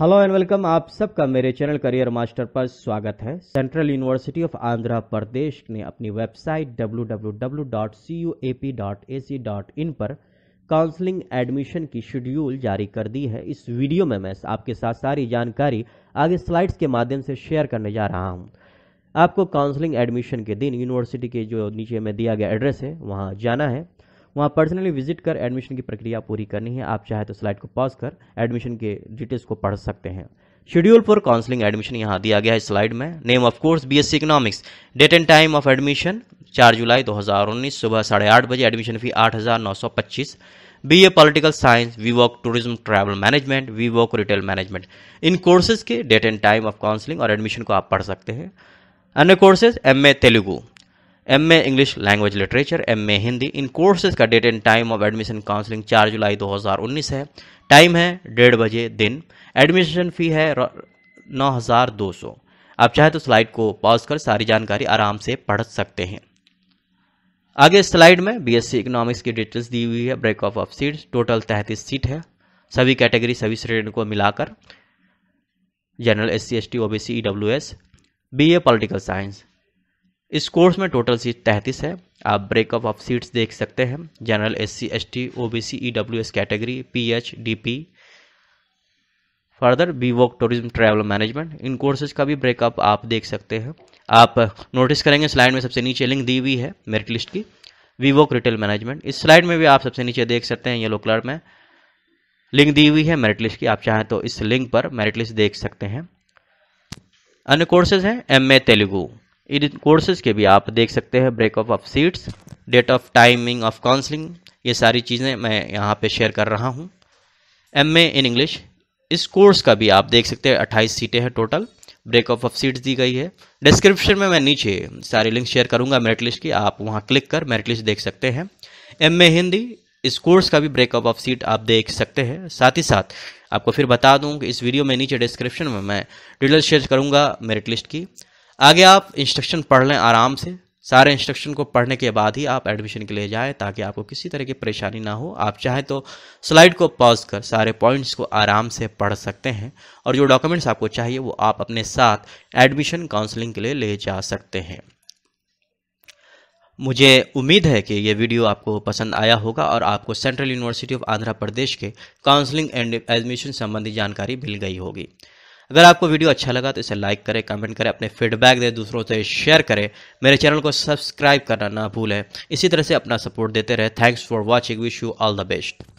hello and welcome आप सबका मेरे चैनल करियर मास्टर पर स्वागत है central university of Andhra Pradesh ने अपनी वेबसाइट www.cuap.ac.in पर काउंसलिंग एडमिशन की शेड्यूल जारी कर दी है इस वीडियो में मैं आपके साथ सारी जानकारी आगे स्लाइड्स के माध्यम से शेयर करने जा रहा हूँ आपको काउंसलिंग एडमिशन के दिन यूनिवर्सिटी के जो नीचे में दिया गया एड्रेस है वहाँ जाना है वहाँ पर्सनली विजिट कर एडमिशन की प्रक्रिया पूरी करनी है आप चाहे तो स्लाइड को पॉज कर एडमिशन के डिटेल्स को पढ़ सकते हैं शेड्यूल फॉर काउंसलिंग एडमिशन यहाँ दिया गया है स्लाइड में name of course BSc economics date and time of admission चार जुलाई 2019 सुबह साढ़े आठ बजे एडमिशन फी आठ B A political science B Voc tourism travel management B Voc retail management इन कोर्सेज के date and time of counselling और एडमिशन को आप पढ़ सकते हैं अन्य courses M A Telugu M A English language literature M A Hindi इन कोर्सेज का date and time of admission counselling चार जुलाई 2019 है टाइम है डेढ़ बजे दिन एडमिशन फ़ी है नौ हज़ार दो सौ आप चाहे तो स्लाइड को पॉज कर सारी जानकारी आराम से पढ़ सकते हैं आगे स्लाइड में बीएससी इकोनॉमिक्स की डिटेल्स दी हुई है break of of seats total तैंतीस सीट है सभी कैटेगरी सभी श्रेणी को मिलाकर general S C S T O B C E W S B A political science इस कोर्स में टोटल सीट तैंतीस है आप ब्रेकअप ऑफ सीट्स देख सकते हैं general S C S T O B C E W S category P H D P further B Voc tourism travel management इन courses का भी ब्रेकअप आप देख सकते हैं आप नोटिस करेंगे स्लाइड में सबसे नीचे लिंक दी हुई है मेरिट लिस्ट की वी वॉक रिटेल मैनेजमेंट इस स्लाइड में भी आप सबसे नीचे देख सकते हैं येलो कलर में लिंक दी हुई है मेरिट लिस्ट की आप चाहें तो इस लिंक पर मेरिट लिस्ट देख सकते हैं अन्य कोर्सेज हैं एम ए तेलुगू इन कोर्सेज के भी आप देख सकते हैं breakup of seats date of timing of counselling ये सारी चीज़ें मैं यहाँ पे शेयर कर रहा हूँ एम इन इंग्लिश इस कोर्स का भी आप देख सकते हैं अट्ठाईस सीटें हैं टोटल ब्रेकअप ऑफ सीट्स दी गई है डिस्क्रिप्शन में मैं नीचे सारे लिंक शेयर करूँगा मेरिट लिस्ट की आप वहाँ क्लिक कर मेरिट लिस्ट देख सकते हैं एम हिंदी इस कोर्स का भी ब्रेकअप ऑफ सीट आप देख सकते हैं साथ ही साथ आपको फिर बता दूँ कि इस वीडियो में नीचे डिस्क्रिप्शन में मैं डिटेल शेयर करूँगा मेरिट लिस्ट की आगे आप इंस्ट्रक्शन पढ़ लें आराम से सारे इंस्ट्रक्शन को पढ़ने के बाद ही आप एडमिशन के लिए जाएं ताकि आपको किसी तरह की परेशानी ना हो आप चाहे तो स्लाइड को पॉज कर सारे पॉइंट्स को आराम से पढ़ सकते हैं और जो डॉक्यूमेंट्स आपको चाहिए वो आप अपने साथ एडमिशन काउंसलिंग के लिए ले जा सकते हैं मुझे उम्मीद है कि ये वीडियो आपको पसंद आया होगा और आपको central university of Andhra Pradesh के काउंसलिंग एंड एडमिशन संबंधी जानकारी मिल गई होगी अगर आपको वीडियो अच्छा लगा तो इसे लाइक करें कमेंट करें अपने फीडबैक दें दूसरों से शेयर करें मेरे चैनल को सब्सक्राइब करना ना भूलें इसी तरह से अपना सपोर्ट देते रहे thanks for watching wish you all the best